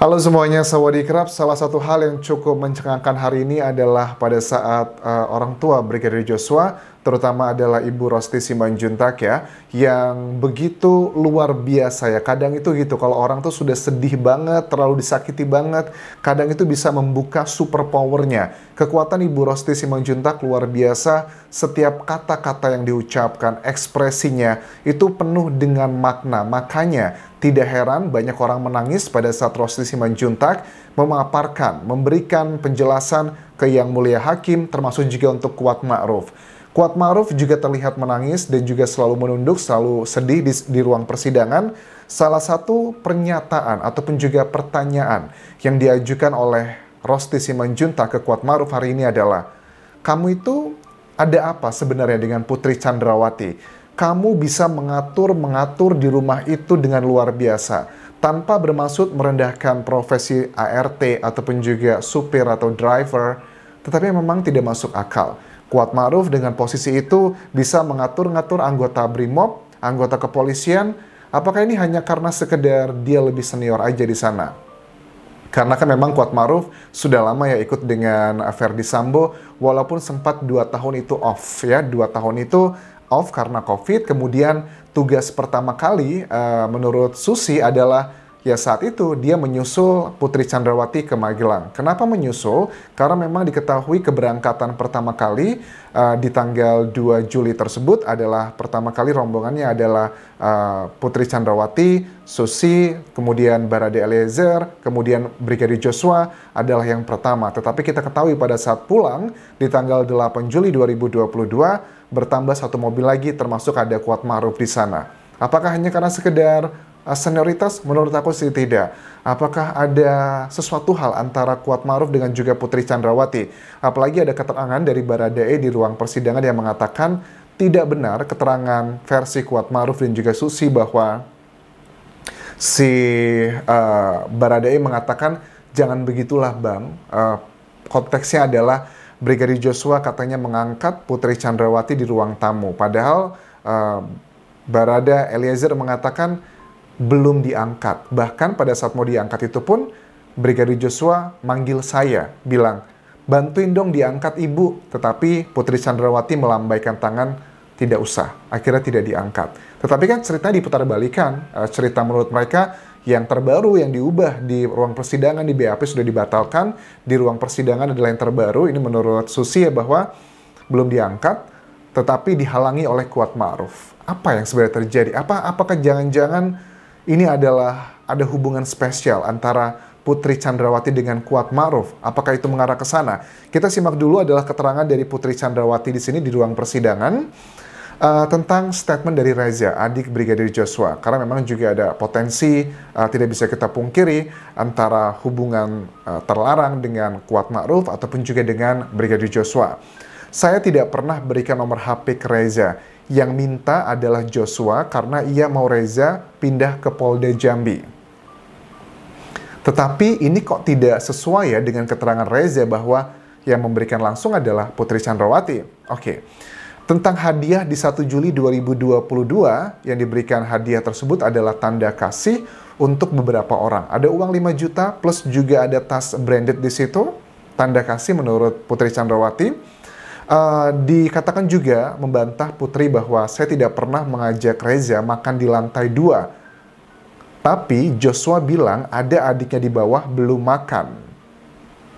Halo semuanya, Sawadikrab. Salah satu hal yang cukup mencengangkan hari ini adalah pada saat uh, orang tua Brigadir Joshua, terutama adalah Ibu Rosti Simanjuntak ya, yang begitu luar biasa ya. Kadang itu gitu, kalau orang tuh sudah sedih banget, terlalu disakiti banget, kadang itu bisa membuka super powernya. Kekuatan Ibu Rosti Simanjuntak luar biasa, setiap kata-kata yang diucapkan, ekspresinya, itu penuh dengan makna. Makanya, tidak heran banyak orang menangis pada saat Rosli Simanjuntak memaparkan, memberikan penjelasan ke Yang Mulia Hakim termasuk juga untuk Kuat Ma'ruf. Kuat Ma'ruf juga terlihat menangis dan juga selalu menunduk, selalu sedih di, di ruang persidangan. Salah satu pernyataan ataupun juga pertanyaan yang diajukan oleh Rosti Simanjuntak ke Kuat Ma'ruf hari ini adalah, kamu itu ada apa sebenarnya dengan Putri Chandrawati? kamu bisa mengatur mengatur di rumah itu dengan luar biasa tanpa bermaksud merendahkan profesi ART ataupun juga supir atau driver tetapi memang tidak masuk akal. Kuat Maruf dengan posisi itu bisa mengatur-ngatur anggota BRIMOB, anggota kepolisian, apakah ini hanya karena sekedar dia lebih senior aja di sana? Karena kan memang Kuat Maruf sudah lama ya ikut dengan Verdi Sambo, walaupun sempat dua tahun itu off ya, dua tahun itu off karena COVID. Kemudian tugas pertama kali uh, menurut Susi adalah ya saat itu dia menyusul Putri Chandrawati ke Magelang. Kenapa menyusul? Karena memang diketahui keberangkatan pertama kali uh, di tanggal 2 Juli tersebut adalah pertama kali rombongannya adalah uh, Putri Chandrawati, Susi, kemudian Barade Eliezer, kemudian Brigadir Joshua adalah yang pertama. Tetapi kita ketahui pada saat pulang di tanggal 8 Juli 2022 bertambah satu mobil lagi termasuk ada kuat maruf di sana. Apakah hanya karena sekedar eh, senioritas? Menurut aku sih tidak. Apakah ada sesuatu hal antara Kuat Maruf dengan juga Putri Chandrawati? Apalagi ada keterangan dari Baradae di ruang persidangan yang mengatakan tidak benar keterangan versi Kuat Maruf dan juga Susi bahwa si uh, eh, Baradae mengatakan jangan begitulah Bang. Uh, konteksnya adalah Brigadir Joshua katanya mengangkat Putri Chandrawati di ruang tamu. Padahal uh, Barada Eliezer mengatakan belum diangkat. Bahkan pada saat mau diangkat itu pun Brigadir Joshua manggil saya, bilang, bantuin dong diangkat ibu. Tetapi Putri Chandrawati melambaikan tangan, tidak usah. Akhirnya tidak diangkat. Tetapi kan cerita diputar balikan. Uh, cerita menurut mereka, yang terbaru yang diubah di ruang persidangan di BAP sudah dibatalkan di ruang persidangan adalah yang terbaru ini menurut Susi ya bahwa belum diangkat tetapi dihalangi oleh kuat ma'ruf apa yang sebenarnya terjadi apa apakah jangan-jangan ini adalah ada hubungan spesial antara Putri Chandrawati dengan Kuat Ma'ruf. Apakah itu mengarah ke sana? Kita simak dulu adalah keterangan dari Putri Chandrawati di sini di ruang persidangan uh, tentang statement dari Reza, adik Brigadir Joshua, karena memang juga ada potensi uh, tidak bisa kita pungkiri antara hubungan uh, terlarang dengan Kuat Ma'ruf ataupun juga dengan Brigadir Joshua. Saya tidak pernah berikan nomor HP ke Reza. Yang minta adalah Joshua karena ia mau Reza pindah ke Polda Jambi. Tetapi ini kok tidak sesuai ya dengan keterangan Reza bahwa yang memberikan langsung adalah Putri Chandrawati. Oke. Okay tentang hadiah di 1 Juli 2022 yang diberikan hadiah tersebut adalah tanda kasih untuk beberapa orang. Ada uang 5 juta plus juga ada tas branded di situ, tanda kasih menurut Putri Chandrawati. Uh, eh, dikatakan juga membantah Putri bahwa saya tidak pernah mengajak Reza makan di lantai dua. Tapi Joshua bilang ada adiknya di bawah belum makan.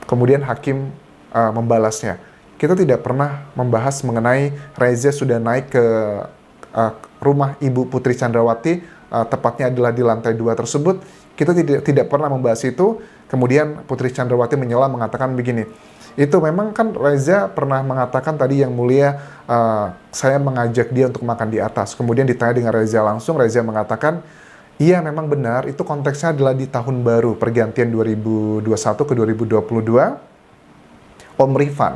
Kemudian hakim uh, membalasnya kita tidak pernah membahas mengenai Reza sudah naik ke uh, rumah Ibu Putri Chandrawati, uh, eh, tepatnya adalah di lantai dua tersebut. Kita tidak tidak pernah membahas itu. Kemudian Putri Chandrawati menyela mengatakan begini, itu memang kan Reza pernah mengatakan tadi yang mulia uh, saya mengajak dia untuk makan di atas. Kemudian ditanya dengan Reza langsung, Reza mengatakan Iya memang benar, itu konteksnya adalah di tahun baru, pergantian 2021 ke 2022. Om Rifan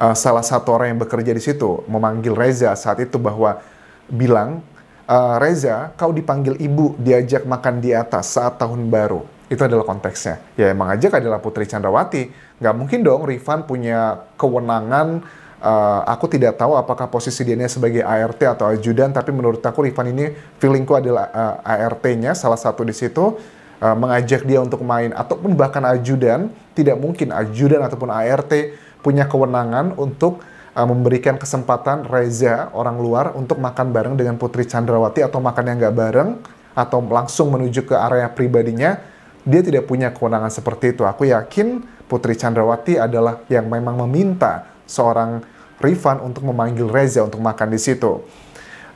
uh, salah satu orang yang bekerja di situ memanggil Reza saat itu bahwa bilang uh, Reza kau dipanggil ibu diajak makan di atas saat tahun baru itu adalah konteksnya ya emang aja adalah Putri Chandrawati nggak mungkin dong Rifan punya kewenangan uh, aku tidak tahu apakah posisi dia sebagai ART atau ajudan tapi menurut aku Rifan ini feelingku adalah uh, ART-nya salah satu di situ uh, mengajak dia untuk main ataupun bahkan ajudan tidak mungkin ajudan ataupun ART punya kewenangan untuk uh, memberikan kesempatan Reza orang luar untuk makan bareng dengan Putri Chandrawati atau makan yang nggak bareng atau langsung menuju ke area pribadinya dia tidak punya kewenangan seperti itu aku yakin Putri Chandrawati adalah yang memang meminta seorang Rifan untuk memanggil Reza untuk makan di situ.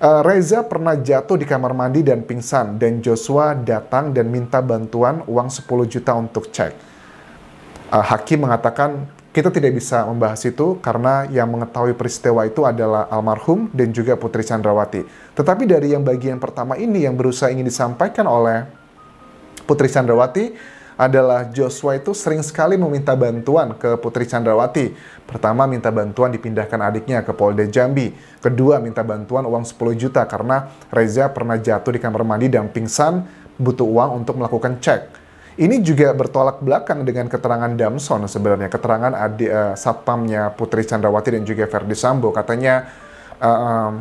Eh, Reza pernah jatuh di kamar mandi dan pingsan, dan Joshua datang dan minta bantuan uang 10 juta untuk cek. Eh, Hakim mengatakan, kita tidak bisa membahas itu karena yang mengetahui peristiwa itu adalah almarhum dan juga Putri Chandrawati. Tetapi dari yang bagian pertama ini yang berusaha ingin disampaikan oleh Putri Chandrawati, adalah Joshua itu sering sekali meminta bantuan ke Putri Chandrawati. Pertama minta bantuan dipindahkan adiknya ke Polda Jambi. Kedua minta bantuan uang 10 juta karena Reza pernah jatuh di kamar mandi dan pingsan butuh uang untuk melakukan cek. Ini juga bertolak belakang dengan keterangan Damson sebenarnya, keterangan adik, uh, satpamnya Putri Chandrawati dan juga Verdi Sambo. Katanya uh,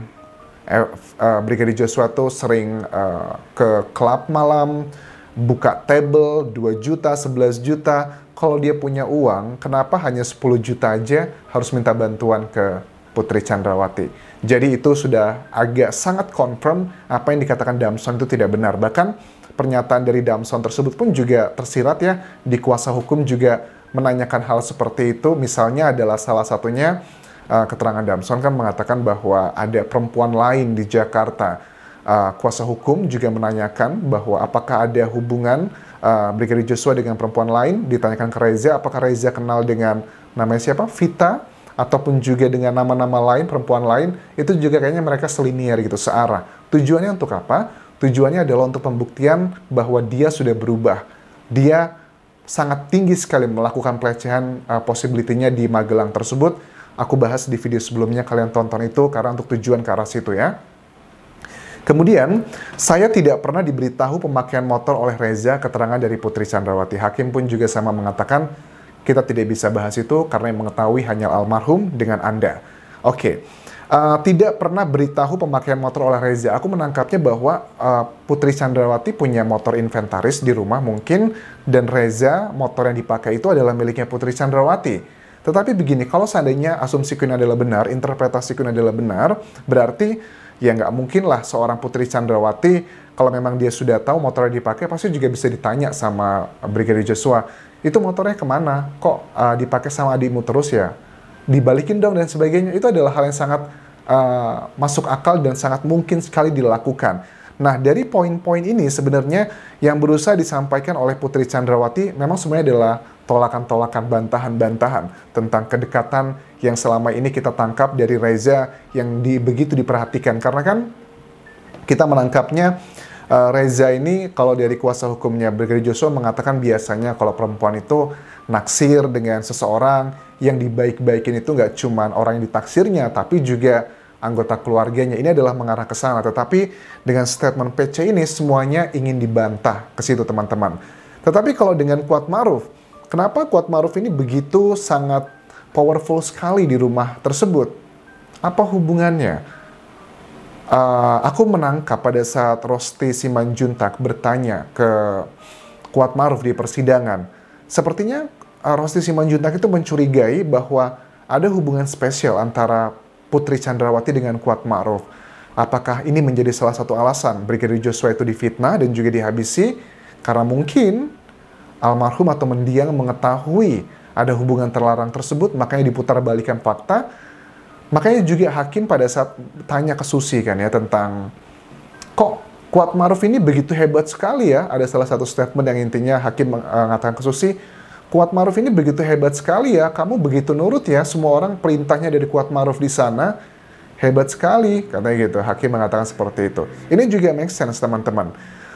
um, uh, Brigadir Joshua tuh sering uh, ke klub malam, buka table 2 juta, 11 juta, kalau dia punya uang, kenapa hanya 10 juta aja harus minta bantuan ke Putri Chandrawati. Jadi itu sudah agak sangat confirm apa yang dikatakan Damson itu tidak benar. Bahkan pernyataan dari Damson tersebut pun juga tersirat ya di kuasa hukum juga menanyakan hal seperti itu. Misalnya adalah salah satunya eh, keterangan Damson kan mengatakan bahwa ada perempuan lain di Jakarta Uh, kuasa hukum juga menanyakan bahwa apakah ada hubungan uh, ah, Brigadir Joshua dengan perempuan lain. Ditanyakan ke Reza, apakah Reza kenal dengan namanya siapa? Vita ataupun juga dengan nama-nama lain, perempuan lain. Itu juga kayaknya mereka selinier gitu, searah. Tujuannya untuk apa? Tujuannya adalah untuk pembuktian bahwa dia sudah berubah. Dia sangat tinggi sekali melakukan pelecehan uh, possibility-nya di Magelang tersebut. Aku bahas di video sebelumnya, kalian tonton itu karena untuk tujuan ke arah situ ya. Kemudian, saya tidak pernah diberitahu pemakaian motor oleh Reza, keterangan dari Putri Chandrawati. Hakim pun juga sama mengatakan, kita tidak bisa bahas itu karena yang mengetahui hanya almarhum dengan Anda. Oke, okay. uh, eh, tidak pernah beritahu pemakaian motor oleh Reza. Aku menangkapnya bahwa uh, Putri Chandrawati punya motor inventaris di rumah mungkin, dan Reza motor yang dipakai itu adalah miliknya Putri Chandrawati. Tetapi begini, kalau seandainya asumsi Queen adalah benar, interpretasi Queen adalah benar, berarti ya nggak mungkin lah seorang Putri Chandrawati kalau memang dia sudah tahu motornya dipakai pasti juga bisa ditanya sama Brigadir Joshua itu motornya kemana kok uh, dipakai sama adikmu terus ya dibalikin dong dan sebagainya itu adalah hal yang sangat uh, masuk akal dan sangat mungkin sekali dilakukan Nah, dari poin-poin ini sebenarnya yang berusaha disampaikan oleh Putri Chandrawati memang semuanya adalah tolakan-tolakan, bantahan-bantahan tentang kedekatan yang selama ini kita tangkap dari Reza yang di, begitu diperhatikan. Karena kan kita menangkapnya eh, Reza ini kalau dari kuasa hukumnya Brigadir Joshua mengatakan biasanya kalau perempuan itu naksir dengan seseorang yang dibaik-baikin itu nggak cuma orang yang ditaksirnya, tapi juga anggota keluarganya. Ini adalah mengarah ke sana. Tetapi dengan statement PC ini semuanya ingin dibantah ke situ teman-teman. Tetapi kalau dengan Kuat Maruf, kenapa Kuat Maruf ini begitu sangat powerful sekali di rumah tersebut? Apa hubungannya? Uh, aku menangkap pada saat Rosti Simanjuntak bertanya ke Kuat Maruf di persidangan. Sepertinya uh, Rosti Simanjuntak itu mencurigai bahwa ada hubungan spesial antara Putri Chandrawati dengan Kuat Ma'ruf. Apakah ini menjadi salah satu alasan Brigadir Joshua itu difitnah dan juga dihabisi? Karena mungkin almarhum atau mendiang mengetahui ada hubungan terlarang tersebut, makanya diputar balikan fakta. Makanya juga hakim pada saat tanya ke Susi kan ya tentang kok Kuat Maruf ini begitu hebat sekali ya. Ada salah satu statement yang intinya hakim eh, mengatakan ke Susi, Kuat Maruf ini begitu hebat sekali ya, kamu begitu nurut ya, semua orang perintahnya dari Kuat Maruf di sana, hebat sekali, katanya gitu. Hakim mengatakan seperti itu. Ini juga make sense teman-teman.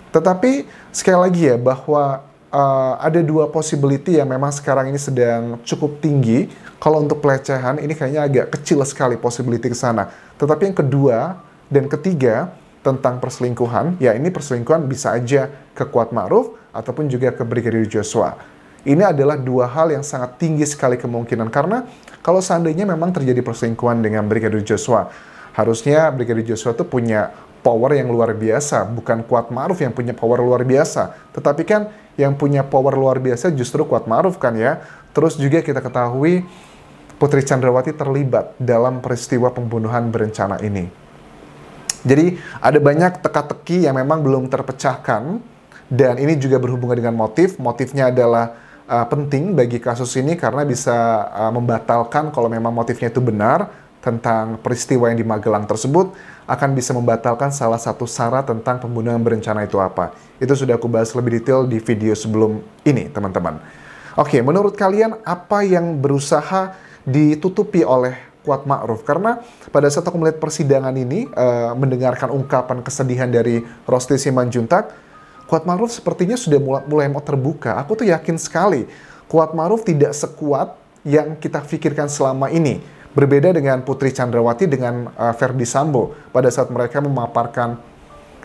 Tetapi sekali lagi ya, bahwa uh, ada dua possibility yang memang sekarang ini sedang cukup tinggi. Kalau untuk pelecehan, ini kayaknya agak kecil sekali possibility ke sana. Tetapi yang kedua dan ketiga, tentang perselingkuhan, ya ini perselingkuhan bisa aja ke Kuat Ma'ruf ataupun juga ke Brigadir Joshua. Ini adalah dua hal yang sangat tinggi sekali kemungkinan karena kalau seandainya memang terjadi perselingkuhan dengan Brigadir Joshua, harusnya Brigadir Joshua itu punya power yang luar biasa, bukan Kuat Maruf yang punya power luar biasa. Tetapi kan yang punya power luar biasa justru Kuat Maruf kan ya. Terus juga kita ketahui Putri Chandrawati terlibat dalam peristiwa pembunuhan berencana ini. Jadi ada banyak teka-teki yang memang belum terpecahkan dan ini juga berhubungan dengan motif. Motifnya adalah uh, penting bagi kasus ini karena bisa uh, membatalkan kalau memang motifnya itu benar tentang peristiwa yang di Magelang tersebut akan bisa membatalkan salah satu syarat tentang pembunuhan berencana itu apa. Itu sudah aku bahas lebih detail di video sebelum ini, teman-teman. Oke, menurut kalian apa yang berusaha ditutupi oleh Kuat Ma'ruf karena pada saat aku melihat persidangan ini uh, mendengarkan ungkapan kesedihan dari Rosti Simanjuntak Kuat Maruf sepertinya sudah mulai, mulai mau terbuka. Aku tuh yakin sekali, Kuat Maruf tidak sekuat yang kita pikirkan selama ini. Berbeda dengan Putri Chandrawati dengan uh, eh, Verdi Sambo pada saat mereka memaparkan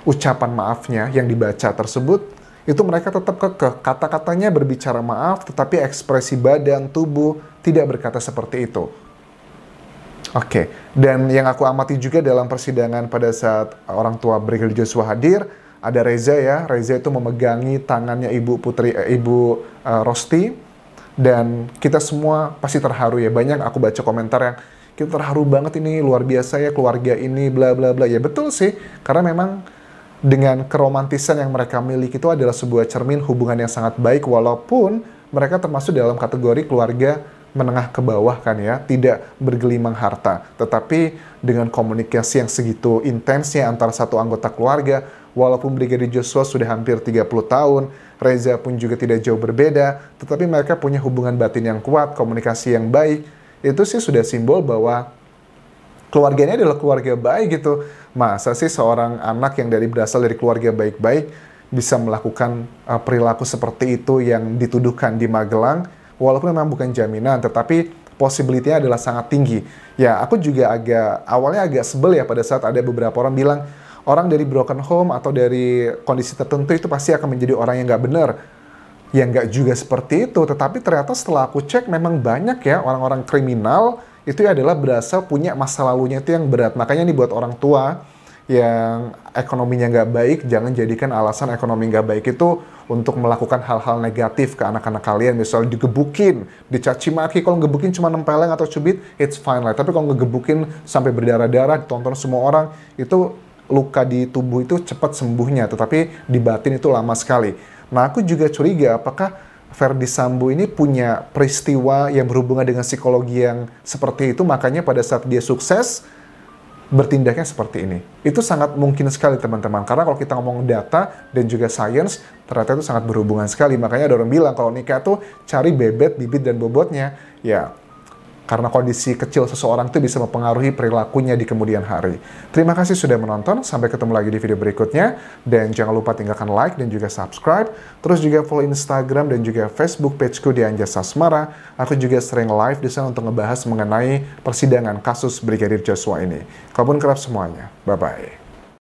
ucapan maafnya yang dibaca tersebut, itu mereka tetap kekeh. Kata-katanya berbicara maaf, tetapi ekspresi badan, tubuh tidak berkata seperti itu. Oke, okay. dan yang aku amati juga dalam persidangan pada saat orang tua Brigadir Joshua hadir, ada Reza ya. Reza itu memegangi tangannya Ibu Putri eh, Ibu eh, Rosti dan kita semua pasti terharu ya. Banyak aku baca komentar yang kita terharu banget ini luar biasa ya keluarga ini bla bla bla. Ya betul sih karena memang dengan keromantisan yang mereka miliki itu adalah sebuah cermin hubungan yang sangat baik walaupun mereka termasuk dalam kategori keluarga menengah ke bawah kan ya, tidak bergelimang harta. Tetapi dengan komunikasi yang segitu intensnya antara satu anggota keluarga, Walaupun Brigadir Joshua sudah hampir 30 tahun, Reza pun juga tidak jauh berbeda, tetapi mereka punya hubungan batin yang kuat, komunikasi yang baik. Itu sih sudah simbol bahwa keluarganya adalah keluarga baik gitu. Masa sih seorang anak yang dari berasal dari keluarga baik-baik bisa melakukan uh, perilaku seperti itu yang dituduhkan di Magelang, walaupun memang bukan jaminan, tetapi possibility-nya adalah sangat tinggi. Ya, aku juga agak awalnya agak sebel ya pada saat ada beberapa orang bilang orang dari broken home atau dari kondisi tertentu itu pasti akan menjadi orang yang nggak bener. ya nggak juga seperti itu tetapi ternyata setelah aku cek memang banyak ya orang-orang kriminal itu adalah berasal punya masa lalunya itu yang berat makanya nih buat orang tua yang ekonominya nggak baik, jangan jadikan alasan ekonomi nggak baik itu untuk melakukan hal-hal negatif ke anak-anak kalian. Misalnya digebukin, dicaci maki. Kalau ngegebukin cuma nempeleng atau cubit, it's fine lah. Tapi kalau ngegebukin sampai berdarah-darah, ditonton semua orang, itu luka di tubuh itu cepat sembuhnya, tetapi di batin itu lama sekali. Nah, aku juga curiga apakah Verdi Sambo ini punya peristiwa yang berhubungan dengan psikologi yang seperti itu, makanya pada saat dia sukses, bertindaknya seperti ini. Itu sangat mungkin sekali teman-teman, karena kalau kita ngomong data dan juga science, ternyata itu sangat berhubungan sekali. Makanya ada orang bilang kalau nikah tuh cari bebet, bibit, dan bobotnya. Ya, karena kondisi kecil seseorang itu bisa mempengaruhi perilakunya di kemudian hari. Terima kasih sudah menonton, sampai ketemu lagi di video berikutnya, dan jangan lupa tinggalkan like dan juga subscribe, terus juga follow Instagram dan juga Facebook pageku di Anja Sasmara. Aku juga sering live di sana untuk ngebahas mengenai persidangan kasus Brigadir Joshua ini. Kabun kerap semuanya, bye-bye.